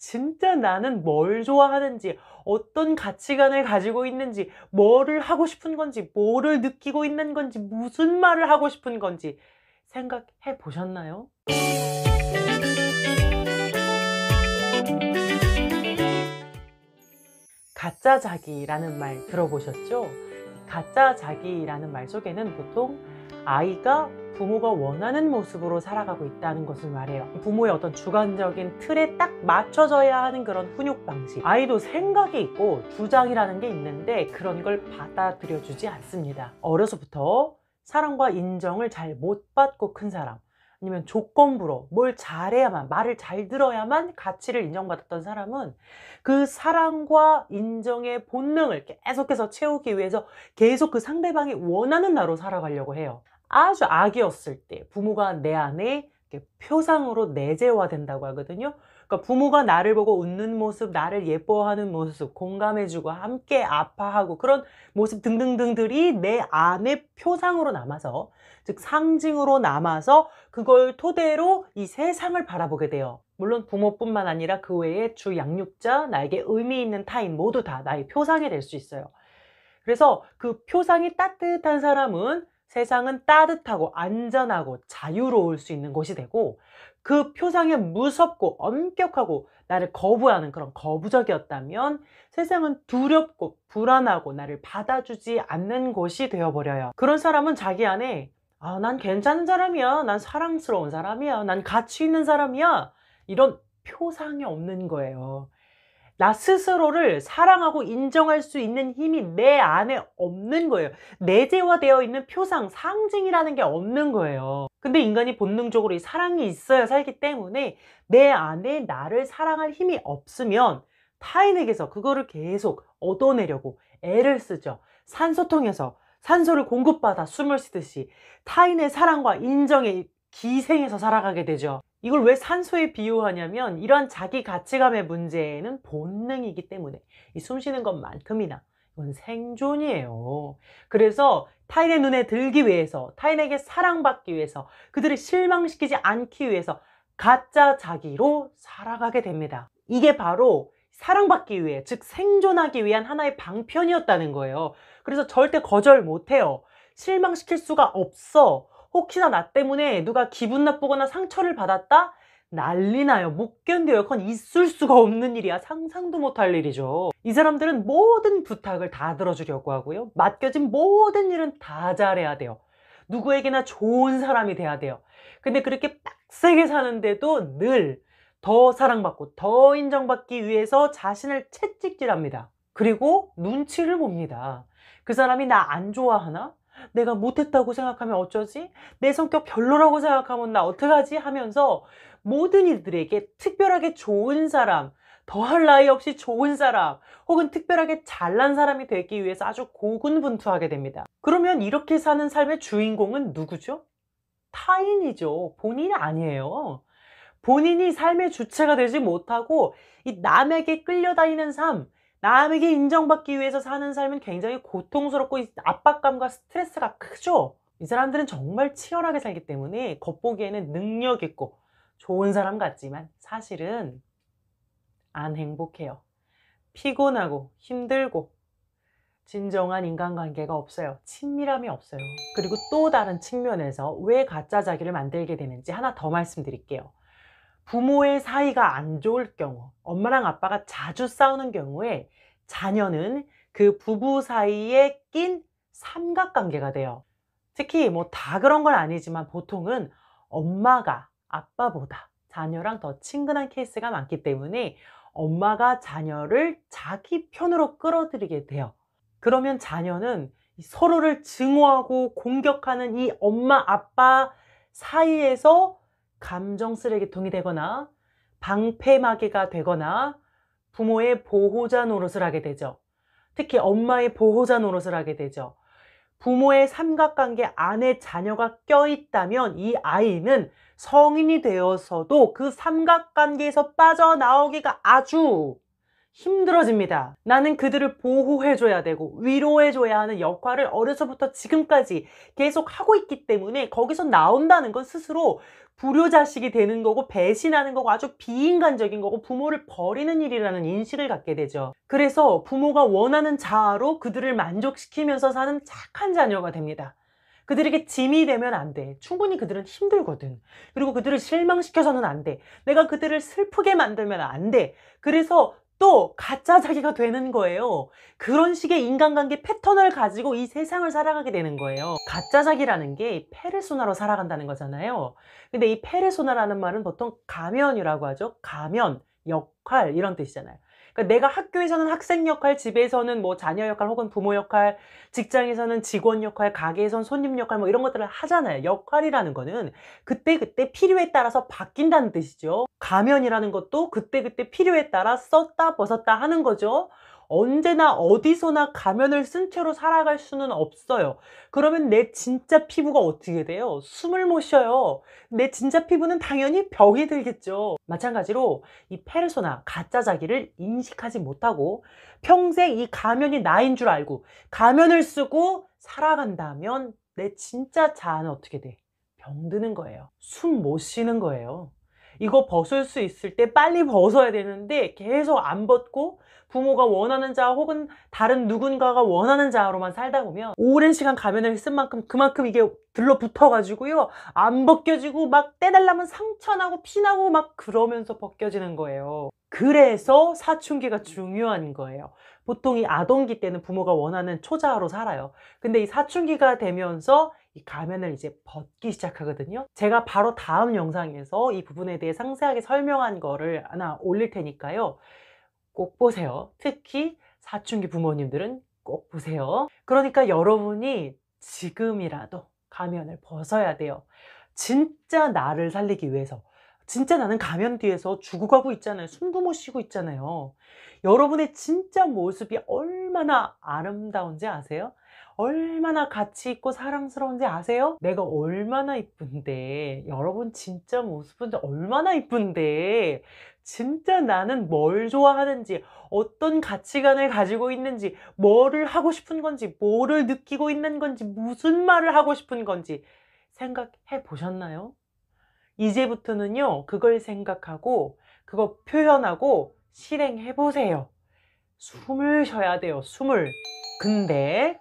진짜 나는 뭘 좋아하는지, 어떤 가치관을 가지고 있는지, 뭐를 하고 싶은 건지, 뭐를 느끼고 있는 건지, 무슨 말을 하고 싶은 건지 생각해 보셨나요? 가짜 자기라는 말 들어보셨죠? 가짜 자기라는 말 속에는 보통 아이가 부모가 원하는 모습으로 살아가고 있다는 것을 말해요. 부모의 어떤 주관적인 틀에 딱 맞춰져야 하는 그런 훈육 방식. 아이도 생각이 있고 주장이라는 게 있는데 그런 걸 받아들여주지 않습니다. 어려서부터 사랑과 인정을 잘 못 받고 큰 사람. 아니면 조건부로 뭘 잘해야만 말을 잘 들어야만 가치를 인정받았던 사람은 그 사랑과 인정의 본능을 계속해서 채우기 위해서 계속 그 상대방이 원하는 나로 살아가려고 해요. 아주 아기였을 때 부모가 내 안에 표상으로 내재화된다고 하거든요. 그러니까 부모가 나를 보고 웃는 모습, 나를 예뻐하는 모습, 공감해주고 함께 아파하고 그런 모습 등등등들이 내 안에 표상으로 남아서 즉 상징으로 남아서 그걸 토대로 이 세상을 바라보게 돼요. 물론 부모뿐만 아니라 그 외에 주 양육자, 나에게 의미 있는 타인 모두 다 나의 표상이 될 수 있어요. 그래서 그 표상이 따뜻한 사람은 세상은 따뜻하고 안전하고 자유로울 수 있는 곳이 되고 그 표상에 무섭고 엄격하고 나를 거부하는 그런 거부적이었다면 세상은 두렵고 불안하고 나를 받아주지 않는 곳이 되어버려요. 그런 사람은 자기 안에 아, 난 괜찮은 사람이야. 난 사랑스러운 사람이야. 난 가치 있는 사람이야. 이런 표상이 없는 거예요. 나 스스로를 사랑하고 인정할 수 있는 힘이 내 안에 없는 거예요. 내재화되어 있는 표상, 상징이라는 게 없는 거예요. 근데 인간이 본능적으로 이 사랑이 있어야 살기 때문에 내 안에 나를 사랑할 힘이 없으면 타인에게서 그거를 계속 얻어내려고 애를 쓰죠. 산소통해서 산소를 공급받아 숨을 쉬듯이 타인의 사랑과 인정에 기생에서 살아가게 되죠. 이걸 왜 산소에 비유하냐면 이러한 자기 가치감의 문제는 본능이기 때문에 이 숨쉬는 것만큼이나 이건 생존이에요. 그래서 타인의 눈에 들기 위해서 타인에게 사랑받기 위해서 그들을 실망시키지 않기 위해서 가짜 자기로 살아가게 됩니다. 이게 바로 사랑받기 위해 즉 생존하기 위한 하나의 방편이었다는 거예요. 그래서 절대 거절 못해요. 실망시킬 수가 없어. 혹시나 나 때문에 누가 기분 나쁘거나 상처를 받았다? 난리 나요. 못 견뎌요. 그건 있을 수가 없는 일이야. 상상도 못 할 일이죠. 이 사람들은 모든 부탁을 다 들어주려고 하고요. 맡겨진 모든 일은 다 잘해야 돼요. 누구에게나 좋은 사람이 돼야 돼요. 근데 그렇게 빡세게 사는데도 늘 더 사랑받고 더 인정받기 위해서 자신을 채찍질합니다. 그리고 눈치를 봅니다. 그 사람이 나 안 좋아하나? 내가 못했다고 생각하면 어쩌지? 내 성격 별로라고 생각하면 나 어떡하지? 하면서 모든 이들에게 특별하게 좋은 사람, 더할 나위 없이 좋은 사람, 혹은 특별하게 잘난 사람이 되기 위해서 아주 고군분투하게 됩니다. 그러면 이렇게 사는 삶의 주인공은 누구죠? 타인이죠. 본인이 아니에요. 본인이 삶의 주체가 되지 못하고 이 남에게 끌려다니는 삶, 남에게 인정받기 위해서 사는 삶은 굉장히 고통스럽고 압박감과 스트레스가 크죠. 이 사람들은 정말 치열하게 살기 때문에 겉보기에는 능력 있고 좋은 사람 같지만 사실은 안 행복해요. 피곤하고 힘들고 진정한 인간관계가 없어요. 친밀함이 없어요. 그리고 또 다른 측면에서 왜 가짜 자기를 만들게 되는지 하나 더 말씀드릴게요. 부모의 사이가 안 좋을 경우, 엄마랑 아빠가 자주 싸우는 경우에 자녀는 그 부부 사이에 낀 삼각관계가 돼요. 특히 뭐 다 그런 건 아니지만 보통은 엄마가 아빠보다 자녀랑 더 친근한 케이스가 많기 때문에 엄마가 자녀를 자기 편으로 끌어들이게 돼요. 그러면 자녀는 서로를 증오하고 공격하는 이 엄마 아빠 사이에서 감정 쓰레기통이 되거나 방패마개가 되거나 부모의 보호자 노릇을 하게 되죠. 특히 엄마의 보호자 노릇을 하게 되죠. 부모의 삼각관계 안에 자녀가 껴있다면 이 아이는 성인이 되어서도 그 삼각관계에서 빠져나오기가 아주 힘들어집니다. 나는 그들을 보호해줘야 되고 위로해줘야 하는 역할을 어려서부터 지금까지 계속 하고 있기 때문에 거기서 나온다는 건 스스로 불효자식이 되는 거고 배신하는 거고 아주 비인간적인 거고 부모를 버리는 일이라는 인식을 갖게 되죠. 그래서 부모가 원하는 자아로 그들을 만족시키면서 사는 착한 자녀가 됩니다. 그들에게 짐이 되면 안 돼. 충분히 그들은 힘들거든. 그리고 그들을 실망시켜서는 안 돼. 내가 그들을 슬프게 만들면 안 돼. 그래서 또 가짜 자기가 되는 거예요. 그런 식의 인간관계 패턴을 가지고 이 세상을 살아가게 되는 거예요. 가짜 자기라는 게 페르소나로 살아간다는 거잖아요. 근데 이 페르소나라는 말은 보통 가면이라고 하죠. 가면, 역할 이런 뜻이잖아요. 그러니까 내가 학교에서는 학생 역할, 집에서는 뭐 자녀 역할 혹은 부모 역할, 직장에서는 직원 역할, 가게에선 손님 역할 뭐 이런 것들을 하잖아요. 역할이라는 거는 그때그때 그때 필요에 따라서 바뀐다는 뜻이죠. 가면이라는 것도 그때그때 그때 필요에 따라 썼다 벗었다 하는 거죠. 언제나 어디서나 가면을 쓴 채로 살아갈 수는 없어요. 그러면 내 진짜 피부가 어떻게 돼요? 숨을 못 쉬어요. 내 진짜 피부는 당연히 병이 들겠죠. 마찬가지로 이 페르소나, 가짜 자기를 인식하지 못하고 평생 이 가면이 나인 줄 알고 가면을 쓰고 살아간다면 내 진짜 자아는 어떻게 돼? 병드는 거예요. 숨 못 쉬는 거예요. 이거 벗을 수 있을 때 빨리 벗어야 되는데 계속 안 벗고 부모가 원하는 자 혹은 다른 누군가가 원하는 자로만 살다 보면 오랜 시간 가면을 쓴 만큼 그만큼 이게 들러붙어가지고요 안 벗겨지고 막 떼달라면 상처나고 피나고 막 그러면서 벗겨지는 거예요 그래서 사춘기가 중요한 거예요 보통 이 아동기 때는 부모가 원하는 초자아로 살아요 근데 이 사춘기가 되면서 이 가면을 이제 벗기 시작하거든요 제가 바로 다음 영상에서 이 부분에 대해 상세하게 설명한 거를 하나 올릴 테니까요 꼭 보세요 특히 사춘기 부모님들은 꼭 보세요 그러니까 여러분이 지금이라도 가면을 벗어야 돼요 진짜 나를 살리기 위해서 진짜 나는 가면 뒤에서 죽어가고 있잖아요 숨도 못 쉬고 있잖아요 여러분의 진짜 모습이 얼마나 아름다운지 아세요? 얼마나 가치 있고 사랑스러운지 아세요? 내가 얼마나 이쁜데 여러분 진짜 모습은 얼마나 이쁜데 진짜 나는 뭘 좋아하는지 어떤 가치관을 가지고 있는지 뭐를 하고 싶은 건지 뭐를 느끼고 있는 건지 무슨 말을 하고 싶은 건지 생각해 보셨나요? 이제부터는요 그걸 생각하고 그거 표현하고 실행해 보세요 숨을 쉬어야 돼요 숨을 근데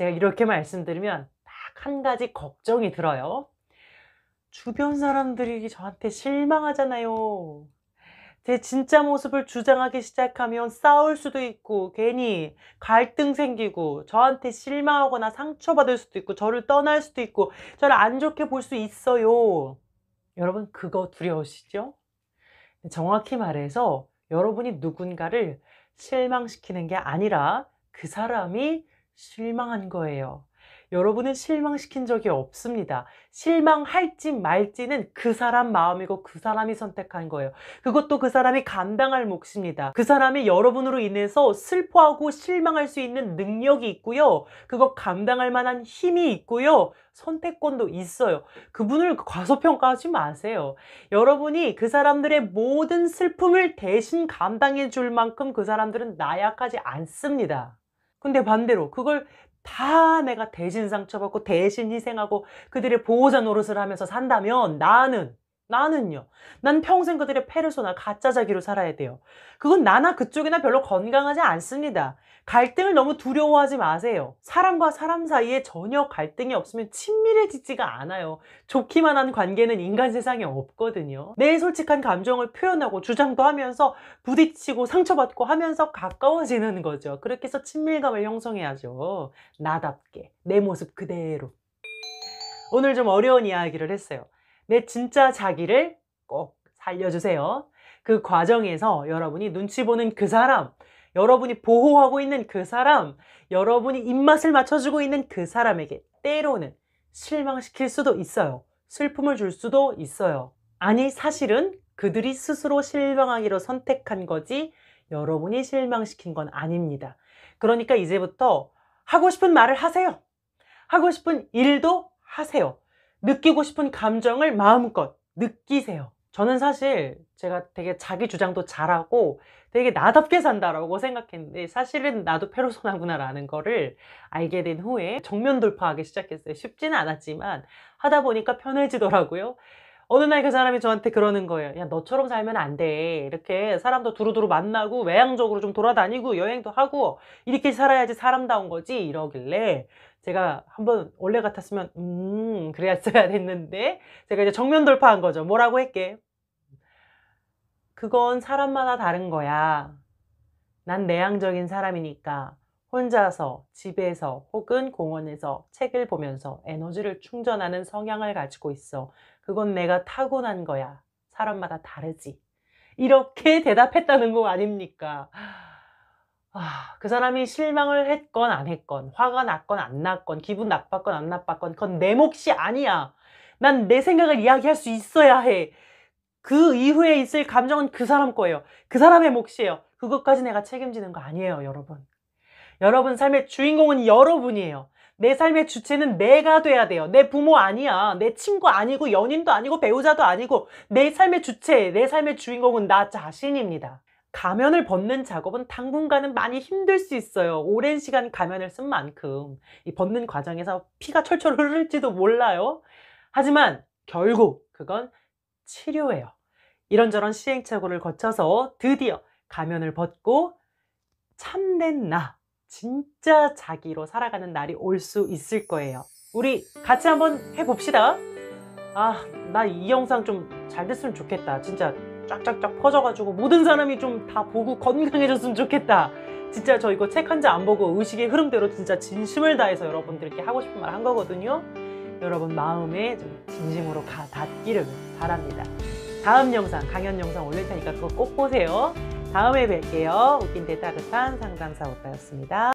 제가 이렇게 말씀드리면 딱 한 가지 걱정이 들어요. 주변 사람들이 저한테 실망하잖아요. 제 진짜 모습을 주장하기 시작하면 싸울 수도 있고 괜히 갈등 생기고 저한테 실망하거나 상처받을 수도 있고 저를 떠날 수도 있고 저를 안 좋게 볼 수 있어요. 여러분 그거 두려우시죠? 정확히 말해서 여러분이 누군가를 실망시키는 게 아니라 그 사람이 실망한 거예요. 여러분은 실망시킨 적이 없습니다. 실망할지 말지는 그 사람 마음이고 그 사람이 선택한 거예요. 그것도 그 사람이 감당할 몫입니다. 그 사람이 여러분으로 인해서 슬퍼하고 실망할 수 있는 능력이 있고요. 그거 감당할 만한 힘이 있고요. 선택권도 있어요. 그분을 과소평가하지 마세요. 여러분이 그 사람들의 모든 슬픔을 대신 감당해 줄 만큼 그 사람들은 나약하지 않습니다. 근데 반대로 그걸 다 내가 대신 상처받고 대신 희생하고 그들의 보호자 노릇을 하면서 산다면 나는 나는요. 난 평생 그들의 페르소나 가짜 자기로 살아야 돼요. 그건 나나 그쪽이나 별로 건강하지 않습니다. 갈등을 너무 두려워하지 마세요. 사람과 사람 사이에 전혀 갈등이 없으면 친밀해지지가 않아요. 좋기만 한 관계는 인간 세상에 없거든요. 내 솔직한 감정을 표현하고 주장도 하면서 부딪히고 상처받고 하면서 가까워지는 거죠. 그렇게 해서 친밀감을 형성해야죠. 나답게 내 모습 그대로. 오늘 좀 어려운 이야기를 했어요. 내 진짜 자기를 꼭 살려주세요. 그 과정에서 여러분이 눈치 보는 그 사람, 여러분이 보호하고 있는 그 사람, 여러분이 입맛을 맞춰주고 있는 그 사람에게 때로는 실망시킬 수도 있어요. 슬픔을 줄 수도 있어요. 아니, 사실은 그들이 스스로 실망하기로 선택한 거지 여러분이 실망시킨 건 아닙니다. 그러니까 이제부터 하고 싶은 말을 하세요. 하고 싶은 일도 하세요. 느끼고 싶은 감정을 마음껏 느끼세요. 저는 사실 제가 되게 자기 주장도 잘하고 되게 나답게 산다라고 생각했는데 사실은 나도 페르소나구나라는 거를 알게 된 후에 정면 돌파하기 시작했어요. 쉽지는 않았지만 하다 보니까 편해지더라고요. 어느 날 그 사람이 저한테 그러는 거예요. 야 너처럼 살면 안 돼. 이렇게 사람도 두루두루 만나고 외향적으로 좀 돌아다니고 여행도 하고 이렇게 살아야지 사람다운 거지 이러길래 제가 한번 원래 같았으면 음 그래야 됐는데 제가 이제 정면 돌파한 거죠. 뭐라고 했게? 그건 사람마다 다른 거야. 난 내향적인 사람이니까 혼자서, 집에서 혹은 공원에서 책을 보면서 에너지를 충전하는 성향을 가지고 있어. 그건 내가 타고난 거야. 사람마다 다르지. 이렇게 대답했다는 거 아닙니까? 아, 그 사람이 실망을 했건 안 했건, 화가 났건 안 났건, 기분 나빴건 안 나빴건, 그건 내 몫이 아니야. 난 내 생각을 이야기할 수 있어야 해. 그 이후에 있을 감정은 그 사람 거예요. 그 사람의 몫이에요. 그것까지 내가 책임지는 거 아니에요, 여러분. 여러분 삶의 주인공은 여러분이에요. 내 삶의 주체는 내가 돼야 돼요. 내 부모 아니야. 내 친구 아니고 연인도 아니고 배우자도 아니고 내 삶의 주체, 내 삶의 주인공은 나 자신입니다. 가면을 벗는 작업은 당분간은 많이 힘들 수 있어요. 오랜 시간 가면을 쓴 만큼 이 벗는 과정에서 피가 철철 흐를지도 몰라요. 하지만 결국 그건 치료예요. 이런저런 시행착오를 거쳐서 드디어 가면을 벗고 참된 나, 진짜 자기로 살아가는 날이 올 수 있을 거예요. 우리 같이 한번 해봅시다. 아, 나 이 영상 좀 잘 됐으면 좋겠다. 진짜 쫙쫙쫙 퍼져가지고 모든 사람이 좀 다 보고 건강해졌으면 좋겠다. 진짜 저 이거 책 한 장 안 보고 의식의 흐름대로 진짜 진심을 다해서 여러분들께 하고 싶은 말 한 거거든요. 여러분 마음에 좀 진심으로 가 닿기를 바랍니다. 다음 영상, 강연 영상 올릴 테니까 그거 꼭 보세요. 다음에 뵐게요. 웃긴 데 따뜻한 상담사 오빠였습니다.